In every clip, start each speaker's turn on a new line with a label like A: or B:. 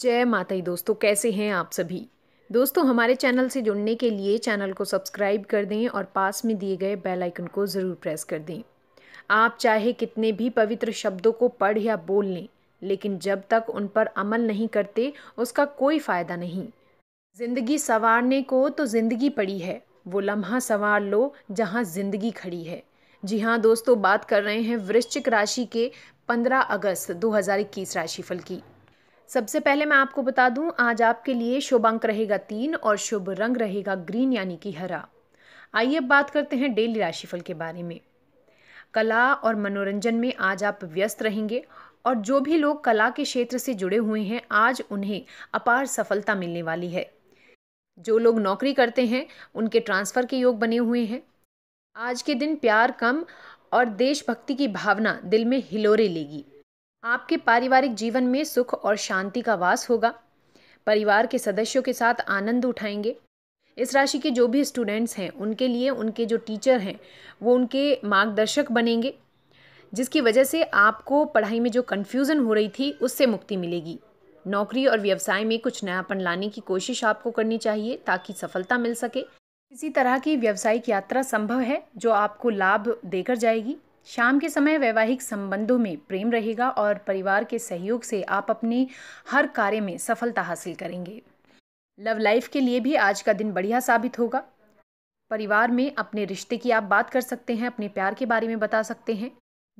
A: जय माता दोस्तों कैसे हैं आप सभी दोस्तों हमारे चैनल से जुड़ने के लिए चैनल को सब्सक्राइब कर दें और पास में दिए गए बेल आइकन को ज़रूर प्रेस कर दें आप चाहे कितने भी पवित्र शब्दों को पढ़ या बोल लें लेकिन जब तक उन पर अमल नहीं करते उसका कोई फ़ायदा नहीं ज़िंदगी संवारने को तो ज़िंदगी पड़ी है वो लम्हा संवार लो जहाँ ज़िंदगी खड़ी है जी हाँ दोस्तों बात कर रहे हैं वृश्चिक राशि के पंद्रह अगस्त इक्कीस राशिफल की सबसे पहले मैं आपको बता दूं आज आपके लिए शुभ अंक रहेगा तीन और शुभ रंग रहेगा ग्रीन यानी कि हरा आइए अब बात करते हैं डेली राशिफल के बारे में कला और मनोरंजन में आज आप व्यस्त रहेंगे और जो भी लोग कला के क्षेत्र से जुड़े हुए हैं आज उन्हें अपार सफलता मिलने वाली है जो लोग नौकरी करते हैं उनके ट्रांसफ़र के योग बने हुए हैं आज के दिन प्यार कम और देशभक्ति की भावना दिल में हिलोरे लेगी आपके पारिवारिक जीवन में सुख और शांति का वास होगा परिवार के सदस्यों के साथ आनंद उठाएंगे इस राशि के जो भी स्टूडेंट्स हैं उनके लिए उनके जो टीचर हैं वो उनके मार्गदर्शक बनेंगे जिसकी वजह से आपको पढ़ाई में जो कन्फ्यूज़न हो रही थी उससे मुक्ति मिलेगी नौकरी और व्यवसाय में कुछ नयापन लाने की कोशिश आपको करनी चाहिए ताकि सफलता मिल सके इसी तरह की व्यावसायिक यात्रा संभव है जो आपको लाभ देकर जाएगी शाम के समय वैवाहिक संबंधों में प्रेम रहेगा और परिवार के सहयोग से आप अपने हर कार्य में सफलता हासिल करेंगे लव लाइफ के लिए भी आज का दिन बढ़िया साबित होगा परिवार में अपने रिश्ते की आप बात कर सकते हैं अपने प्यार के बारे में बता सकते हैं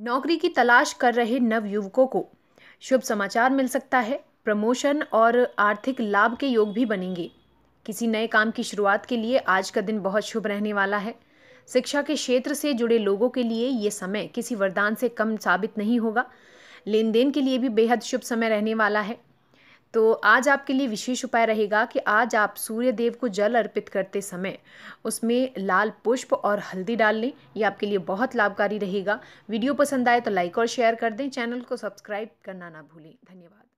A: नौकरी की तलाश कर रहे नव युवकों को शुभ समाचार मिल सकता है प्रमोशन और आर्थिक लाभ के योग भी बनेंगे किसी नए काम की शुरुआत के लिए आज का दिन बहुत शुभ रहने वाला है शिक्षा के क्षेत्र से जुड़े लोगों के लिए ये समय किसी वरदान से कम साबित नहीं होगा लेन देन के लिए भी बेहद शुभ समय रहने वाला है तो आज आपके लिए विशेष उपाय रहेगा कि आज आप सूर्य देव को जल अर्पित करते समय उसमें लाल पुष्प और हल्दी डाल लें ये आपके लिए बहुत लाभकारी रहेगा वीडियो पसंद आए तो लाइक और शेयर कर दें चैनल को सब्सक्राइब करना ना भूलें धन्यवाद